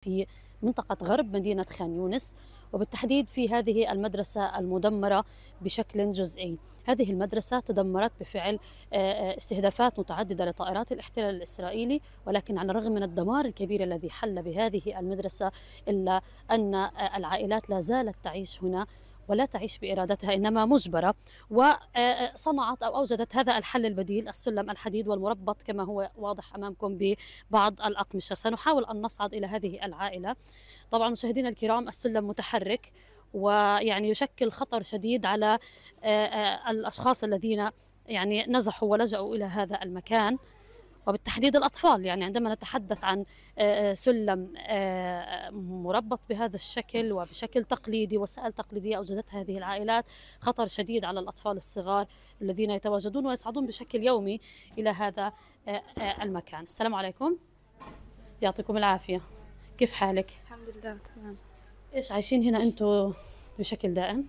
في منطقة غرب مدينة خان يونس وبالتحديد في هذه المدرسة المدمرة بشكل جزئي هذه المدرسة تدمرت بفعل آه، آه، استهدافات متعددة لطائرات الاحتلال الإسرائيلي ولكن على الرغم من الدمار الكبير الذي حل بهذه المدرسة إلا أن آه، العائلات لا زالت تعيش هنا ولا تعيش بإرادتها إنما مجبرة وصنعت آه، آه، أو أوجدت هذا الحل البديل السلم الحديد والمربط كما هو واضح أمامكم ببعض الأقمشة سنحاول أن نصعد إلى هذه العائلة طبعا مشاهدينا الكرام السلم متحرك ويعني يشكل خطر شديد على آه، الأشخاص الذين يعني نزحوا ولجأوا إلى هذا المكان وبالتحديد الأطفال يعني عندما نتحدث عن آه، آه، سلم آه، مربط بهذا الشكل وبشكل تقليدي وسائل تقليدية أوجدتها هذه العائلات خطر شديد على الأطفال الصغار الذين يتواجدون ويصعدون بشكل يومي إلى هذا المكان السلام عليكم يعطيكم العافية كيف حالك؟ الحمد لله تمام إيش عايشين هنا أنتم بشكل دائم؟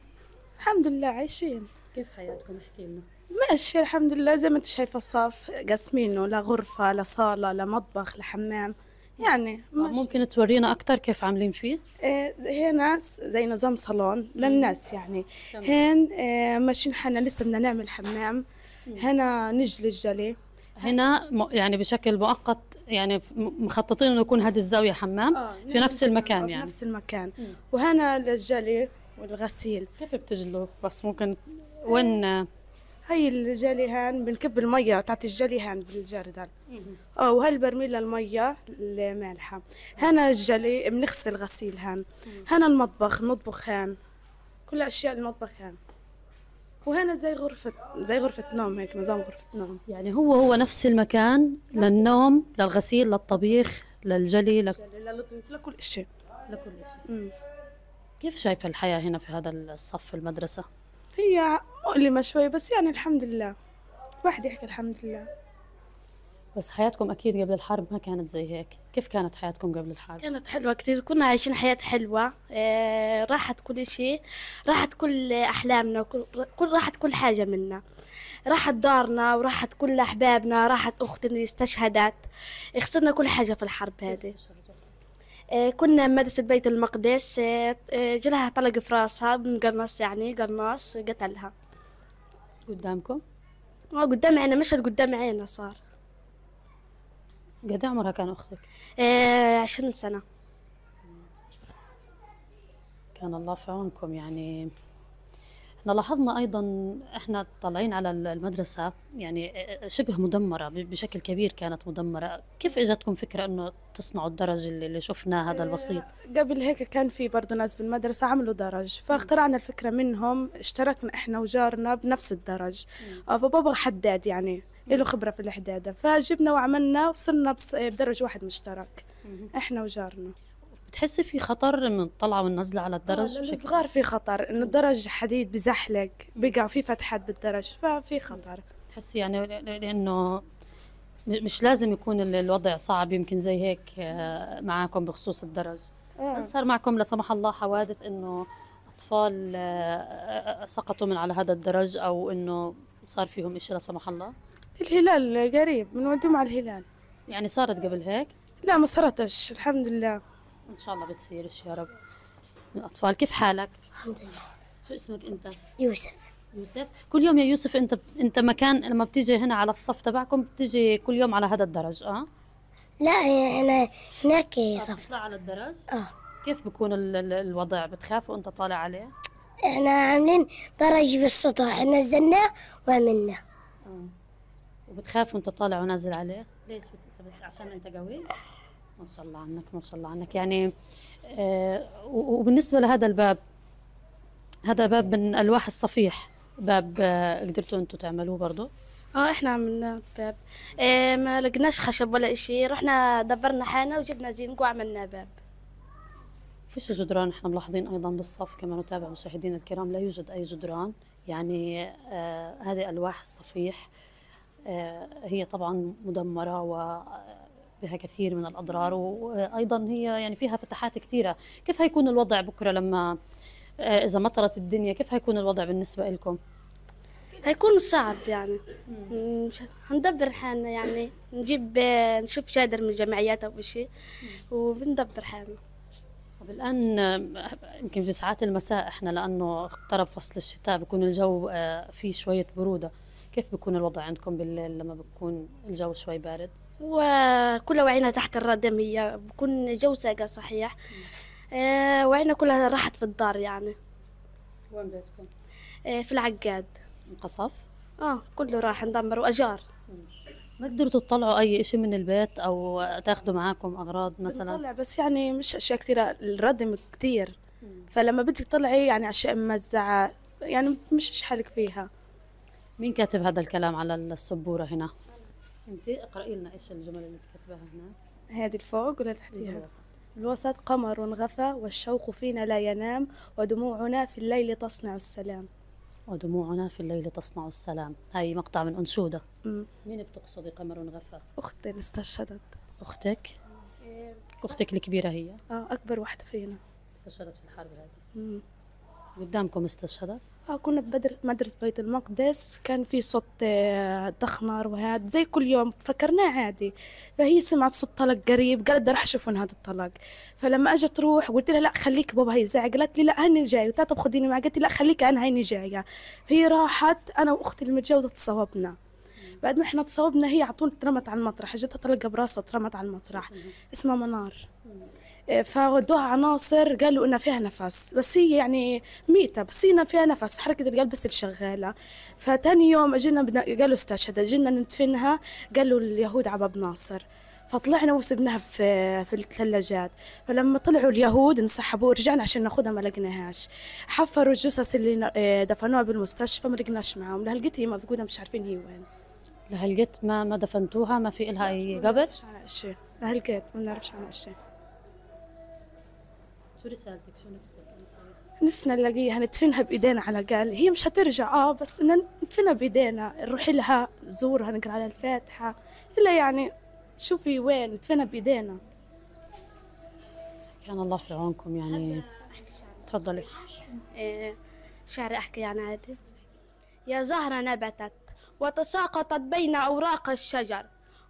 الحمد لله عايشين كيف حياتكم احكي لنا ماشي الحمد لله زي ما انت شايفه الصف قاسمينه لغرفه لصاله لمطبخ لحمام يعني آه، ماشي. ممكن تورينا اكثر كيف عاملين فيه آه، هي هنا زي نظام صالون للناس يعني هين إيه ماشيين حالنا لسه بدنا نعمل حمام هنا نجلي الجلي هنا يعني بشكل مؤقت يعني مخططين انه يكون هذه الزاويه حمام آه في نفس المكان يعني نفس المكان مم. وهنا الجلي والغسيل كيف بتجلوا بس ممكن وين إيه. هاي الجليهان بنكب المية تعطي الجليهان بالجردل اه وهالبرميل البرميل للمية المالحة هنا الجلي بنغسل غسيل هان هنا المطبخ نطبخ هان كل أشياء المطبخ هان وهنا زي غرفة زي غرفة نوم هيك نظام غرفة نوم يعني هو هو نفس المكان نفس للنوم للغسيل للطبيخ للجلي لك... للطبيخ لكل شيء لكل شيء كيف شايفة الحياة هنا في هذا الصف المدرسة؟ هي مؤلمة شوي بس يعني الحمد لله الواحد يحكي الحمد لله بس حياتكم أكيد قبل الحرب ما كانت زي هيك كيف كانت حياتكم قبل الحرب؟ كانت حلوة كتير كنا عايشين حياة حلوة آه، راحت كل شيء راحت كل أحلامنا كل راحت كل حاجة منا راحت دارنا وراحت كل أحبابنا راحت أختي اللي استشهدت خسرنا كل حاجة في الحرب هذه آه، كنا مدرسة بيت المقدس آه، آه، جلها طلق في راسها من قرنص يعني قرنص قتلها قدامكم؟ اه قدام عينا مشهد قدام عينا صار قد عمرها كان أختك؟ عشرين سنة كان الله في عونكم يعني احنا لاحظنا ايضا احنا طالعين على المدرسه يعني شبه مدمره بشكل كبير كانت مدمره كيف اجتكم فكره انه تصنعوا الدرج اللي شفناه هذا آه، البسيط قبل هيك كان في برضه ناس بالمدرسه عملوا درج فاخترعنا الفكره منهم اشتركنا احنا وجارنا بنفس الدرج فبابا آه، حداد يعني له خبره في الحداده فجبنا وعملنا وصلنا آه، بدرج واحد مشترك احنا وجارنا بتحسي في خطر من الطلعه والنزله على آه، الدرج آه الصغار في خطر انه الدرج حديد بزحلق بقع في فتحات بالدرج ففي خطر تحسي يعني لانه مش لازم يكون الوضع صعب يمكن زي هيك آه، معاكم بخصوص الدرج آه. صار معكم لا سمح الله حوادث انه اطفال آه، سقطوا من على هذا الدرج او انه صار فيهم شيء لا سمح الله الهلال قريب بنوديهم على الهلال يعني صارت قبل هيك لا ما صارتش الحمد لله ان شاء الله بتصيرش يا رب الاطفال كيف حالك الحمد لله شو اسمك انت يوسف يوسف كل يوم يا يوسف انت انت مكان لما بتيجي هنا على الصف تبعكم بتيجي كل يوم على هذا الدرج اه لا هنا هناك صف بتطلع على الدرج اه كيف بكون ال ال الوضع بتخاف وانت طالع عليه احنا عاملين درج بالسطح نزلناه وعملناه آه. وبتخاف وانت طالع ونازل عليه ليش بت... عشان انت قوي ما شاء الله عنك ما شاء الله عنك يعني آه وبالنسبه لهذا الباب هذا باب من الواح الصفيح باب آه قدرتوا انتم تعملوه برضه اه احنا عملنا باب آه ما لقناش خشب ولا اشي رحنا دبرنا حالنا وجبنا زينق وعملنا باب فيش جدران احنا ملاحظين ايضا بالصف كما نتابع مشاهدينا الكرام لا يوجد اي جدران يعني آه هذه الواح الصفيح آه هي طبعا مدمره و بها كثير من الأضرار وأيضا هي يعني فيها فتحات كثيرة كيف هيكون الوضع بكرة لما آه، إذا مطرت الدنيا كيف هيكون الوضع بالنسبة لكم؟ هيكون صعب يعني هندبر حالنا يعني نجيب آه، نشوف شادر من الجمعيات أو شيء وبندبر حالنا طب الآن آه، يمكن في ساعات المساء إحنا لأنه اقترب فصل الشتاء بكون الجو فيه شوية برودة كيف بيكون الوضع عندكم بالليل لما بكون الجو شوي بارد؟ وكل وعينا تحت الردم هي بكون جو ساقة صحيح آه، وعينا كلها راحت في الدار يعني وين بيتكم؟ آه، في العقاد انقصف؟ اه كله راح اندمر واجار ما قدرتوا تطلعوا اي شيء من البيت او تاخذوا معاكم اغراض مثلا طلع بس يعني مش اشياء كثيره الردم كثير فلما بدك تطلعي يعني اشياء ممزعه يعني مش حالك فيها مين كاتب هذا الكلام على السبوره هنا انت اقرأي لنا ايش الجمل اللي انت هنا هذه الفوق ولا تحتيها الوسط. الوسط قمر غفى والشوق فينا لا ينام ودموعنا في الليل تصنع السلام ودموعنا في الليل تصنع السلام هاي مقطع من أنشودة مم. مين بتقصدي قمر غفى أختي استشهدت أختك أختك الكبيرة هي اه أكبر واحدة فينا استشهدت في الحرب هذه قدامكم استشهدت آه، كنا بدر مدرسة بيت المقدس كان في صوت دخنر آه، وهذا زي كل يوم فكرناه عادي فهي سمعت صوت طلق قريب قالت بدي اروح اشوف وين هذا الطلق فلما اجت تروح قلت لها لا خليك بابا هي زعق قالت لي لا هني جاي قلت لها طب معك قالت لي لا خليك انا هيني جايه فهي راحت انا واختي المتجوزه تصوبنا بعد ما احنا تصوبنا هي على طول ترمت على المطرح جتها طلقه براسها ترمت على المطرح اسمها منار فودوها عناصر قالوا انها فيها نفس بس هي يعني ميتة بس هي فيها نفس حركة القلب بس شغالة فتاني يوم اجينا بنا قالوا استشهد اجينا ندفنها قالوا اليهود باب ناصر فطلعنا وسبناها في في الثلاجات فلما طلعوا اليهود انسحبوا ورجعنا عشان ناخذها ما لقناهاش حفروا الجثث اللي آه، دفنوها بالمستشفى ما لقناش معاهم لهلقيت هي مفقودة مش عارفين هي وين لهلقيت ما ما دفنتوها ما في لها اي قبر ما نعرفش عنها شيء لهلقيت ما نعرفش عنها شيء شو رسالتك شو نفسك نفسنا نلاقيها ندفنها بايدينا على الاقل هي مش هترجع اه بس ان ندفنها بايدينا نروح لها نزورها نقرا على الفاتحه الا يعني شوفي وين ندفنها بايدينا كان الله في عونكم يعني تفضلي إيه، شعري احكي يعني عادي يا زهره نبتت وتساقطت بين اوراق الشجر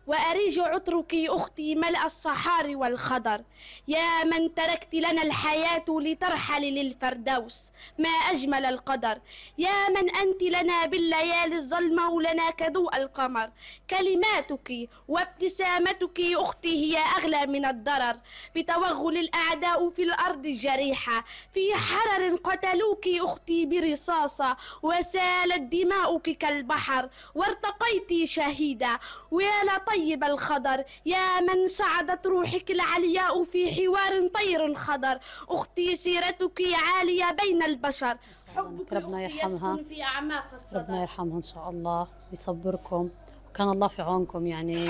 وأريج عطرك أختي ملأ الصحار والخضر يا من تركت لنا الحياة لترحل للفردوس ما أجمل القدر يا من أنت لنا بالليالي الظلمة ولنا كضوء القمر كلماتك وابتسامتك أختي هي أغلى من الضرر بتوغل الأعداء في الأرض الجريحة في حرر قتلوك أختي برصاصة وسالت دماؤك كالبحر وارتقيت شهيدة ويا لطيف طيب الخضر يا من سعدت روحك العلياء في حوار طير خضر أختي سيرتك عالية بين البشر حبك ربنا يرحمها في أعماق الصدر ربنا يرحمها إن شاء الله ويصبركم وكان الله في عونكم يعني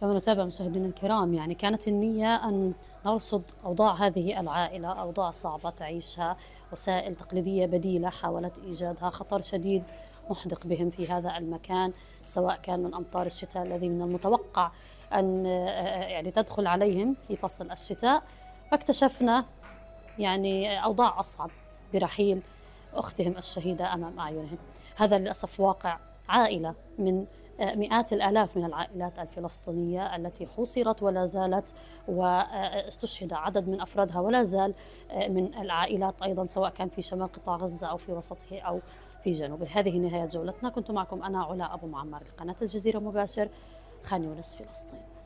كما نتابع مشاهدينا الكرام يعني كانت النية أن نرصد أوضاع هذه العائلة أوضاع صعبة تعيشها وسائل تقليدية بديلة حاولت إيجادها خطر شديد محدق بهم في هذا المكان سواء كان من امطار الشتاء الذي من المتوقع ان آه، يعني تدخل عليهم في فصل الشتاء فاكتشفنا يعني اوضاع اصعب برحيل اختهم الشهيده امام اعينهم هذا للاسف واقع عائله من آه، مئات الالاف من العائلات الفلسطينيه التي حوصرت ولا زالت واستشهد آه، عدد من افرادها ولا زال من العائلات ايضا سواء كان في شمال قطاع غزه او في وسطه او في جنوب هذه نهاية جولتنا كنت معكم أنا علا أبو معمر لقناة الجزيرة مباشر خان يونس فلسطين